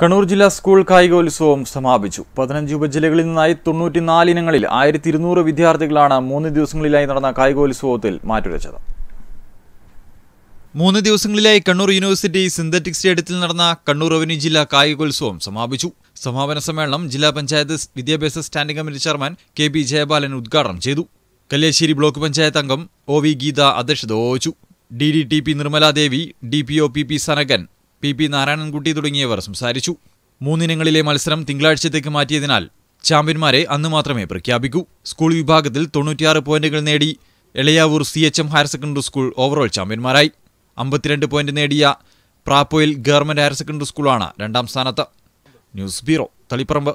കണ്ണൂർ ജില്ലാ സ്കൂൾ കായികോത്സവം സമാപിച്ചു പതിനഞ്ച് ഉപജില്ലകളിൽ നിന്നായി തൊണ്ണൂറ്റിനാല് ഇനങ്ങളിൽ ആയിരത്തി ഇരുന്നൂറ് വിദ്യാർത്ഥികളാണ് മൂന്ന് ദിവസങ്ങളിലായി നടന്ന കായികോത്സവത്തിൽ മാറ്റുരച്ചത് മൂന്ന് ദിവസങ്ങളിലായി കണ്ണൂർ യൂണിവേഴ്സിറ്റി സിന്തറ്റിക് സ്റ്റേഡിയത്തിൽ നടന്ന കണ്ണൂർ റവന്യൂ ജില്ലാ കായികോത്സവം സമാപിച്ചു സമാപന സമ്മേളനം ജില്ലാ പഞ്ചായത്ത് വിദ്യാഭ്യാസ standing committee chairman K P Jayabalan ഉദ്ഘാടനം ചെയ്തു കല്യാശ്ശേരി ബ്ലോക്ക് പഞ്ചായത്ത് അംഗം ഒ വി ഗീത അധ്യക്ഷത വഹിച്ചു D D T P Nirmaladevi D P O P P Sanakan P P Narayanankutty തുടങ്ങിയവർ സംസാരിച്ചു മൂന്നിനങ്ങളിലെ മത്സരം തിങ്കളാഴ്ചത്തേക്ക് മാറ്റിയതിനാൽ ചാമ്പ്യന്മാരെ അന്ന് മാത്രമേ പ്രഖ്യാപിക്കൂ സ്കൂൾ വിഭാഗത്തിൽ തൊണ്ണൂറ്റിയാറ് പോയിന്റുകൾ നേടി Elayavoor C H M higher secondary school overall ചാമ്പ്യന്മാരായി അമ്പത്തിരണ്ട് പോയിന്റ് നേടിയ പ്രാപ്പോയിൽ ഗവൺമെന്റ് ഹയർ സെക്കൻഡറി സ്കൂളാണ് രണ്ടാം സ്ഥാനത്ത് ന്യൂസ് ബ്യൂറോ തളിപ്പറമ്പ്